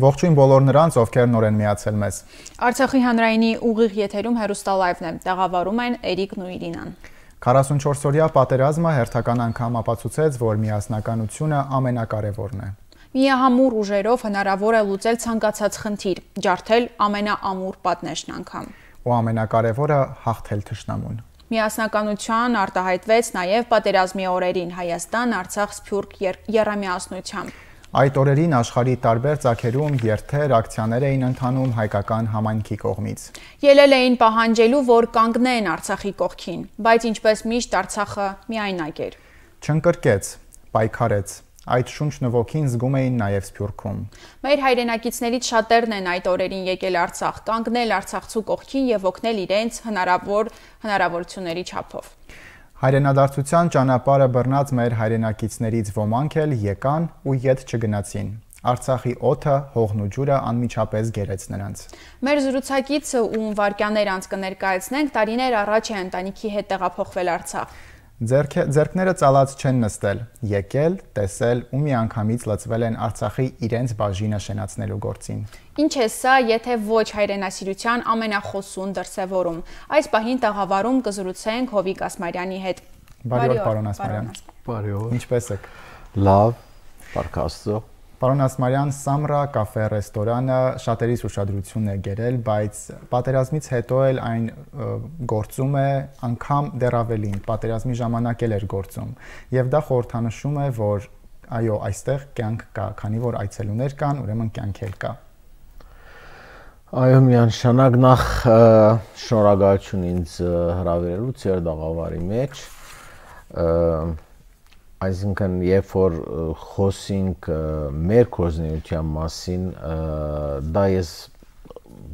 Ողջույն բոլոր նրանց, ովքեր նորեն միացել մեզ։ Արցախի հանրայինի ուղիղ եթերում հերոստալայվն է։ Տեղավորում են Էրիկ Նուիրինան։ 44-օրյա պատերազմը հերթական անգամ ապացուցեց, որ միասնականությունը ամենակարևորն է։ Միահամուռ ուժերով հնարավոր է լուծել ցանկացած խնդիր, ջարդել ամենաամուռ պատնեշն անգամ։ Ու ամենակարևորը հաղթել թշնամուն։ Միասնականության արտահայտվեց նաև պատերազմի օրերին Հայաստան-Արցախ-Սփյուռք երամիասնությամբ։ եր, Այդ օրերին աշխարհի տարբեր ցակերում երթեր, ակցիաներ էին ընթանում հայկական համայնքի կողմից։ Ելել էին պահանջելու, որ կանգնեն Արցախի կողքին, բայց ինչպես միշտ Արցախը միայնակ էր։ Չընկրկեց, պայքարեց։ Այդ շունչն ոգին զգում էին նաև Սփյուռքում։ Մեր հայրենակիցներից շատերն են այդ օրերին եկել Արցախ, կանգնել Արցախցու կողքին եւ օգնել իրենց հնարավոր հնարավորությունների չափով։ Հայրենադարձության ճանապարհը բռնած մեր հայրենակիցներից ոմանք էլ եկան ու յետ չգնացին։ Արցախի օթը, հողն ու ջուրը անմիջապես գերեց նրանց։ Մեր զրուցակիցը ում վարքյաներ անց կներկայացնենք տարիներ առաջ է ընտանիքի հետ տեղափոխվել Արցախ։ Ձերք ձերքները ցալած չեն նստել, եկել, տեսել ու միանգամից լծվել են Արցախի իրենց բաժինը շենացնելու գործին։ Ինչ է սա, եթե ոչ հայրենասիրության ամենախոսուն դրսևորում։ Այս պահին տաղավարում կզրուցենք Հովիկ Ասմարյանի հետ։ Բարի օր, պարոն Ասմարյան։ Բարի օր։ Ինչպե՞ս եք։ Լավ, Պարքաստո։ Պարոն Ասմարյան, Սամրա կաֆե ռեստորանը շատերիս ուշադրությունն է գերել, բայց պատերազմից հետո էլ այն գործում է անգամ դեռ ավելին, պատերազմի ժամանակ էլ էր գործում։ Եվ դա խորհրդանշում է, որ այո, այստեղ կյանք կա, քանի որ այցելուներ կան, ուրեմն կյանք էլ կա։ Այո, միանշանակ նախ շնորհակալություն ինձ հրավերելուց Երդաղավարի մեջ։ Ա, Այսինքն, երբ որ խոսենք մեր կորզնեության մասին, դա ես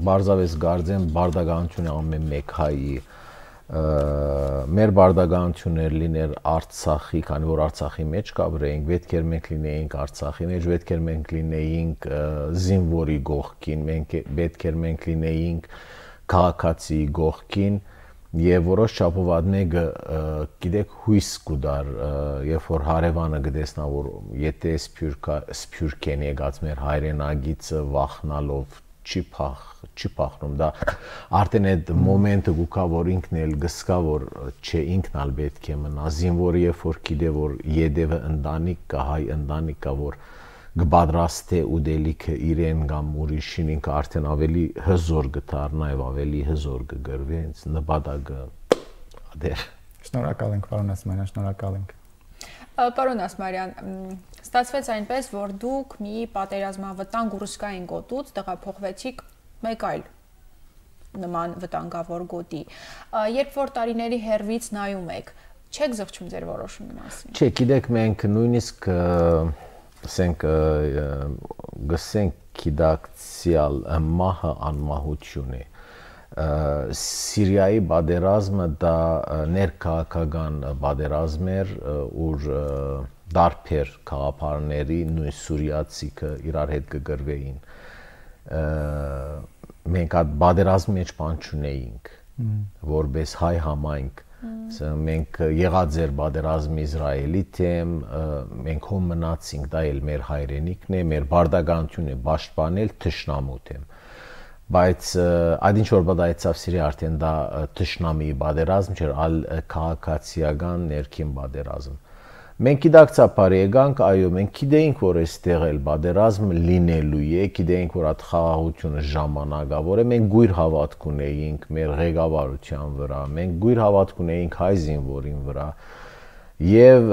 բարձավես գարձեմ բարդականությունը ամեն մեկ հայի մեր բարդականություններ լիներ Արցախի, քանի որ Արցախի մեջ կաբրեինք, պետք էր մենք լինեինք Արցախի մեջ, պետք էր մենք լինեինք զինվորի գողքին, մենք պետք էր մենք լինեինք քաղաքացի գողքին, մենք եւ որոշ չափով ադմեգը գիտեք հույս կուդար երբ որ հարևանը գտեսնա որ եթե սփյուրքա սփյուրքեն եկած մեր հայրենագիցը վախնալով չի փախ չի փախնում դա արդեն այդ մոմենտը գուկա որ ինքն էլ գսկա որ չէ ինքն ալ պետք է մնա զինվորը երբ որ գիտե որ եդևը ընտանիք կա հայ ընտանիք կա որ, որ կպատրաստե ուդելիքը իրեն կամ ուրիշին ինքը արդեն ավելի հզոր գտար, նաև ավելի հզոր կգրվի հենց նպատակը դեր։ Շնորհակալ ենք, պարոն Ասմարյան, շնորհակալ ենք։ Պարոն Ասմարյան, ստացվեց այնպես, որ դուք մի պատերազմավտանգ ռուսկային գոտուց տեղափոխվեցիք մեկ այլ նման վտանգավոր գոտի։ Երբ որ տարիների հերվից նայում եք, չեք զղջում ձեր որոշումի մասին։ Չէ, գիտեք, մենք նույնիսկ և, ասենք գսենք գիտակցիալ մահը անմահություն է Սիրիայի բادرազմը դա ներքաղաքական բادرազմ էր ուր դարբեր քաղաքարների նույն սուրիացիքը իրար հետ կգրվեին մենք այդ բادرազմի մեջ բան չունեինք որպես հայ համայնք մենք եղած էր բادرազմի Իսրայելի թեմ, մենք հոմ մնացինք, դա էլ մեր հայրենիքն է, մեր բարդականությունն է պաշտպանել թշնամու թեմ։ Բայց այդ ինչ որ բադայցավ սիրի արդեն դա թշնամի բادرազմ չէր, այլ քաղաքացիական ներքին բادرազմ Մենք գիտակցաբար եկանք, այո, մենք գիտեինք, որ այստեղ էլ բادرազմ լինելու է, գիտեինք, որ այդ խաղաղությունը ժամանակավոր է, մենք գույր հավատք ունեինք մեր ղեկավարության վրա, մենք գույր հավատք ունեինք հայ զինվորին վրա։ Եվ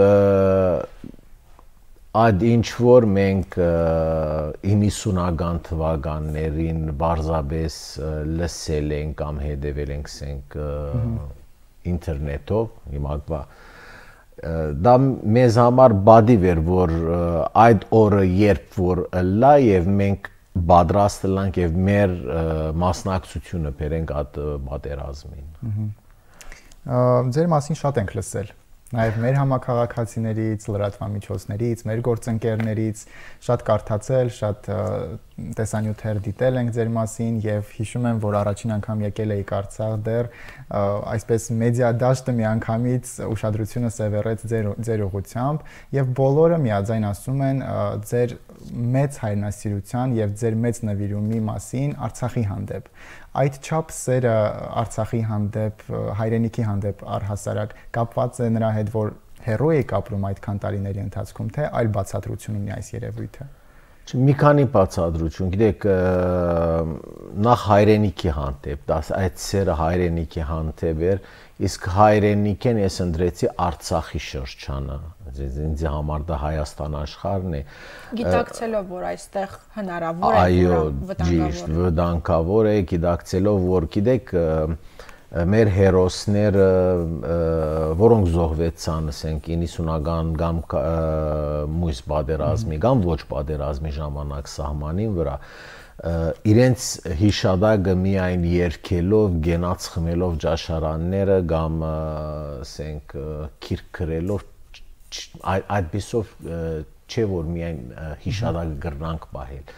այդ ինչ որ մենք 90-ական թվականներին բարձաբես լսել ենք կամ հետևել ենք սենք ինտերնետով, հիմա դա մեզ համար բադիվ էր որ այդ օրը երբ որ լա եւ մենք պատրաստ լանք եւ մեր մասնակցությունը բերենք այդ պատերազմին։ Ձեր մասին շատ ենք լսել նաև մեր համակարգացիներից, լրատվամիջոցներից, մեր գործընկերներից շատ կարդացել, շատ տեսանյութեր դիտել ենք ձեր մասին եւ հիշում եմ, որ առաջին անգամ եկել էիք Արցախ դեռ այսպես մեդիա դաշտը միանգամից ուշադրությունը սևեռեց ձեր ձեր ուղությամբ եւ բոլորը միաձայն ասում են ձեր մեծ հայրենասիրության եւ ձեր մեծ նվիրումի մասին Արցախի հանդեպ։ Այդ չափ սերը Արցախի հանդեպ, հայրենիքի հանդեպ առհասարակ կապված է նրա հետ, որ հերոյ եք ապրում այդքան տարիների ընթացքում, թե այլ բացատրություն ունի այս երևույթը։ Չէ, մի քանի բացադրություն, գիտեք, նախ հայրենիքի հանդեպ, դաս այդ սերը հայրենիքի հանդեպ էր, իսկ հայրենիքեն ես ընդրեցի Արցախի շրջանը։ Ինձ համար դա Հայաստան աշխարհն է։ Գիտակցելով, որ այստեղ հնարավոր է, այո, ճիշտ, վտանգավոր է, գիտակցելով, որ գիտեք, այո, մեր հերոսները որոնք զոհվեցան, ասենք 90-ական կամ մույս պատերազմի կամ ոչ պատերազմի ժամանակ սահմանին վրա իրենց հիշադակը միայն երկելով, գենաց խմելով ճաշարանները կամ ասենք քիրք գրելով այդ այդպեսով չէ որ միայն հիշադակը գրնանք պահել։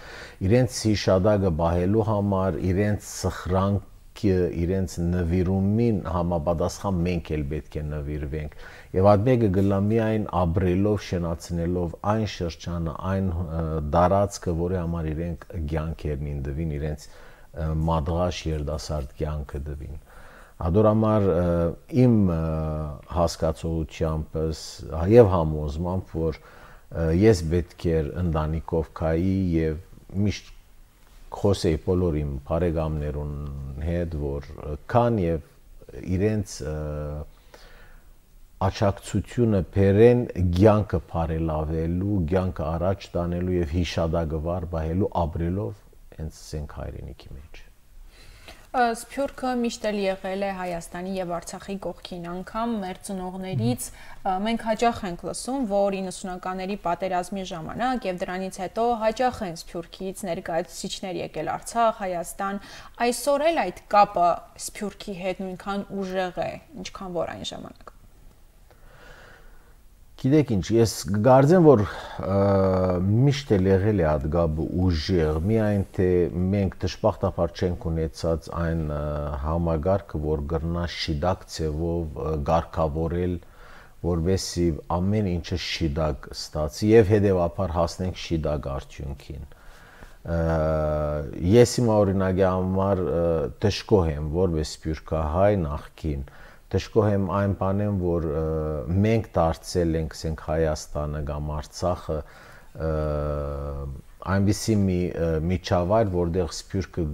Իրենց հիշադակը պահելու համար, իրենց սխրանք իրենց նվիրումին համապատասխան մենք էլ պետք է նվիրվենք եւ այդ մեկը գլա միայն ապրելով շնացնելով այն շրջանը այն դարածքը որի համար իրենք ցանկերն ինդվին իրենց մադղաշ երդասարդ ցանկը դվին Ադոր համար իմ հասկացողությամբ եւ համոզմամբ որ ես պետք էր ընտանիքով քայի եւ միշտ խոսեի բոլոր իմ բարեկամներուն հետ, որ կան եւ իրենց աճակցությունը բերեն ցանկը բարելավելու, ցանկը առաջ տանելու եւ հիշադակը վար բայելու ապրելով հենց սենք հայրենիքի մեջ։ Սփյուռքը միշտ էլ եղել է Հայաստանի եւ Արցախի կողքին, անգամ մեր ծնողներից մենք հաճախ ենք լսում, որ 90-ականների պատերազմի ժամանակ եւ դրանից հետո հաճախ են Սփյուռքից ներկայացուցիչներ եկել Արցախ, Հայաստան։ Այսօր էլ այդ կապը Սփյուռքի հետ նույնքան ուժեղ է, ինչքան որ այն ժամանակ։ Գիտեք ինչ, ես գարձեմ, որ միշտ էլ եղել է ադգաբ ուժեղ, միայն թե մենք դժբախտաբար չենք ունեցած այն համագարկը, որ գրնա շիդակ ձևով գարկավորել, որովհետեւ ամեն ինչը շիդակ ստացի եւ հետեւաբար հասնենք շիդակ արդյունքին։ Ես իմ օրինակի համար դժկոհ եմ, որպես սպյուրքահայ նախքին, որ դժգոհ եմ այն բանեմ, որ մենք դարձել ենք, ասենք Հայաստանը կամ Արցախը այնպիսի մի միջավայր, որտեղ սփյուրքը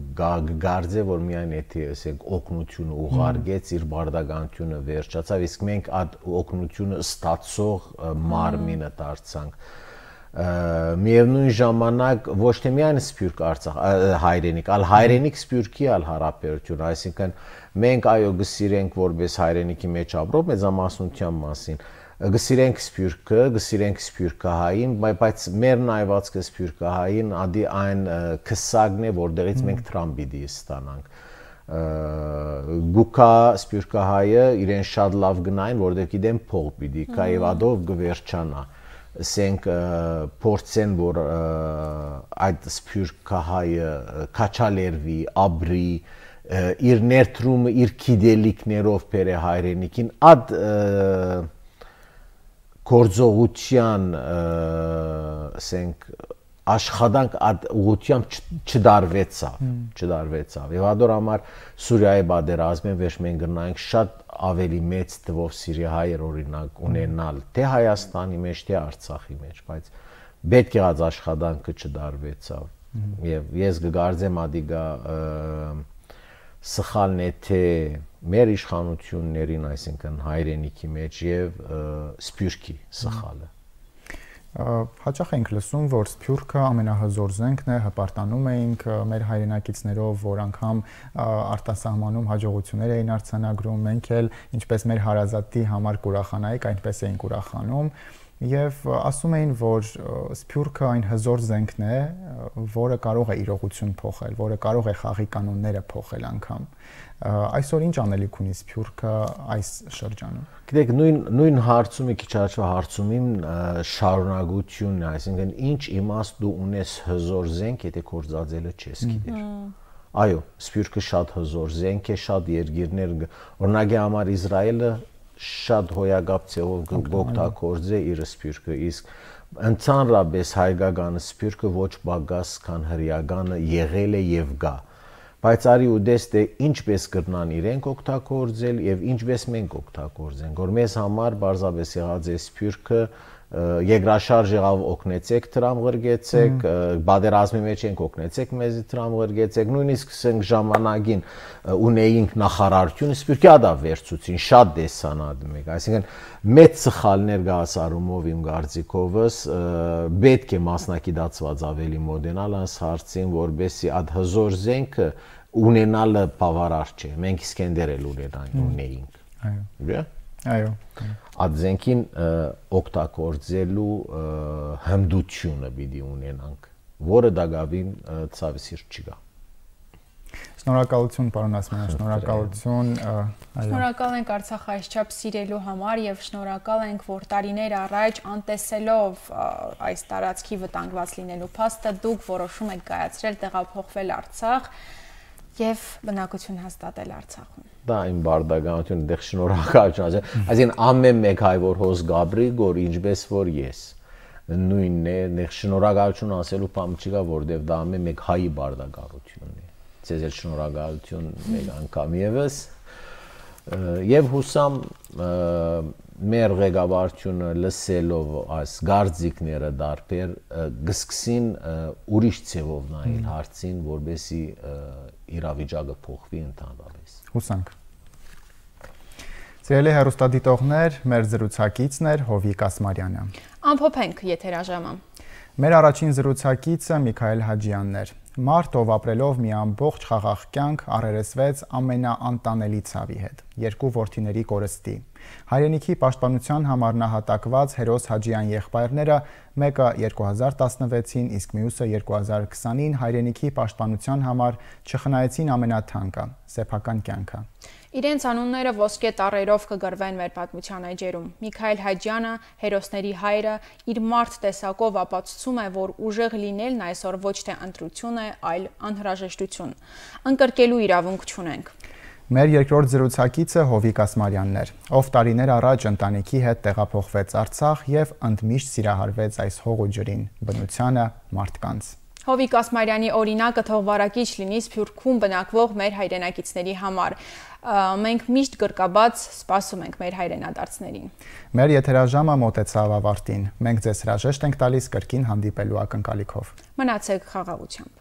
գարձե, որ միայն էթի, ասենք, օկնությունը ուղարկեց իր բարդականությունը վերջացավ, իսկ մենք այդ օկնությունը ստացող մարմինը դարձանք։ mm -hmm միևնույն ժամանակ ոչ թե միայն Սփյուռք Արցախ հայրենիք, այլ հայրենիք Սփյուռքի ալ հարաբերություն, այսինքն մենք այո գսիրենք որպես հայրենիքի մեջ ապրող մեծամասնության մասին, գսիրենք Սփյուռքը, գսիրենք Սփյուռքահային, բայց մեր նայվածքը Սփյուռքահային ադի այն քսագն է, որտեղից մենք Թրամբի դի ստանանք գուկա սպյուրկահայը իրեն շատ լավ գնային, որովհետև գիտեն փող պիտի կա եւ ադով գվերջանա։ Ա ասենք փորձեն որ այդ սփյուռքը հայը քաչալերվի, աբրի, իր ներդրումը իր քիդելիքներով բերե հայրենիքին ադ գործողության ասենք աշխատանք ադ ուղությամբ չդարվեցավ, չդարվեցավ։ Եվ հադոր համար Սուրիայի բادرազմին վերջ մենք գտնանք շատ ավելի մեծ թվով սիրիահայեր օրինակ ունենալ թե Հայաստանի մեջ, թե Արցախի մեջ, բայց պետք եղած աշխատանքը չդարվեցավ։ Եվ ես գկարձեմ ադիգա սխալն է թե մեր իշխանություններին, այսինքն հայրենիքի մեջ եւ սպյուրքի սխալը։ Ա, հաճախ ենք լսում, որ Սփյուռքը ամենահզոր զենքն է, հպարտանում էինք մեր հայրենակիցներով, որ անգամ արտասահմանում հաջողություններ էին արցանագրում, մենք էլ ինչպես մեր հարազատի համար կուրախանայինք, այնպես էինք ուրախանում։ են եւ ասում էին, որ Սփյուռքը այն հզոր զենքն է, որը կարող է իրողություն փոխել, որը կարող է խաղի կանոնները փոխել անգամ։ Այսօր ինչ անելիք ունի Սփյուռքը այս շրջանում։ Գիտեք, նույն նույն հարցում մի քիչ առաջվա հարցում իմ շարունակությունն է, այսինքն ինչ իմաստ դու ունես հզոր զենք, եթե կորցածելը չես գիտեր։ Այո, Սփյուռքը շատ հզոր զենք է, շատ երկիրներ օրինակի համար Իսրայելը շատ հոյակապցելով գոգտակորձե իր սպիրկը, իսկ ընդհանրապես հայկական սպիրկը ոչ բագաս քան հրյականը եղել է եւ գա։ Բայց արի ու դեստե ինչպես կրնան իրենք օգտագործել եւ ինչպես մենք օգտագործենք, որ մեզ համար բարձավես եղած է սպիրկը եգրաշարժ եղավ օգնեցեք տրամղրգեցեք, բادرազմի մեջ ենք օգնեցեք մեզ տրամղրգեցեք, նույնիսկ ասենք ժամանակին ունեինք նախարարություն, Սպիրկիադա վերցուցին շատ դեսանատ մեկ, այսինքն մեծ սխալներ գահասարումով իմ գարձիկովս պետք է մասնակիցված ավելի մոդենալ այս հարցին, որբեսի adhazor զենքը ունենալը բավարար չէ։ Մենք Իսկենդեր էլ ունենանք ունեինք։ Այո։ Այո ածենքին օգտագործելու հմդությունը պիտի ունենանք, որը դակավին ցավսիր չկա։ Շնորհակալություն պարոն Ասմանյան, շնորհակալություն։ Շնորհակալ ենք Արցախ այսչափ սիրելու համար եւ շնորհակալ ենք, որ տարիներ առաջ անտեսելով այս տարածքի վտանգված լինելու փաստը դուք որոշում եք կայացրել տեղափոխվել Արցախ եւ բնակություն հաստատել Արցախում։ Դա իմ բարդականությունը դեղ շնորհակալություն, այսինքն ամեն մեկ հայ որ հոս Գաբրիգոր, ինչպես որ ես նույնն է, դեղ շնորհակալություն ասելու բան չկա, որովհետեւ դա ամեն մեկ հայի բարդականությունն է։ Ձեզ էլ շնորհակալություն մեկ անգամ եւս։ Եվ հուսամ մեր ղեկավարությունը լսելով այս գործիքները դարբեր գսկսին ուրիշ ցևով նայել հարցին, որբեսի իրավիճակը փոխվի ընդհանրապես։ Հուսանք։ Սիրելի հերոստադիտողներ, մեր զրուցակիցն էր Հովիկ Ասմարյանը։ Ամփոփենք եթերաժամը։ Մեր առաջին զրուցակիցը Միքայել Հաջյանն էր։ Մարտով ապրելով մի ամբողջ խաղաղ կյանք առերեսվեց ամենաանտանելի ցավի հետ՝ երկու ворթիների կորստի։ Հայրենիքի պաշտպանության համար նահատակված հերոս Հաջիյան եղբայրները մեկը 2016-ին, իսկ մյուսը 2020-ին հայրենիքի պաշտպանության համար չխնայեցին ամենաթանկը՝ սեփական կյանքը։ Իրենց անունները ոսկե տառերով կգրվեն մեր պատմության աճերում։ Միքայել Հաջյանը, հերոսների հայրը, իր մարդ տեսակով ապացուցում է, որ ուժեղ լինելն այսօր ոչ թե ընտրություն է, այլ անհրաժեշտություն։ Ընկրկելու իրավունք չունենք։ Մեր երկրորդ զրուցակիցը Հովիկ Ասմարյանն էր, ով տարիներ առաջ ընտանիքի հետ տեղափոխվեց Արցախ եւ ընդմիշտ սիրահարվեց այս հող ու ջրին, բնությանը, մարդկանց։ Հովիկ Ասմարյանի օրինակը թող վարակիչ լինի Սփյուռքում բնակվող մեր հայրենակիցների համար մենք միշտ գրկաբաց սպասում ենք մեր հայրենադարձներին։ Մեր եթերաժամը մոտեցավ ավարտին։ Մենք ձեզ հրաժեշտ ենք տալիս կրկին հանդիպելու ակնկալիքով։ Մնացեք խաղաղությամբ։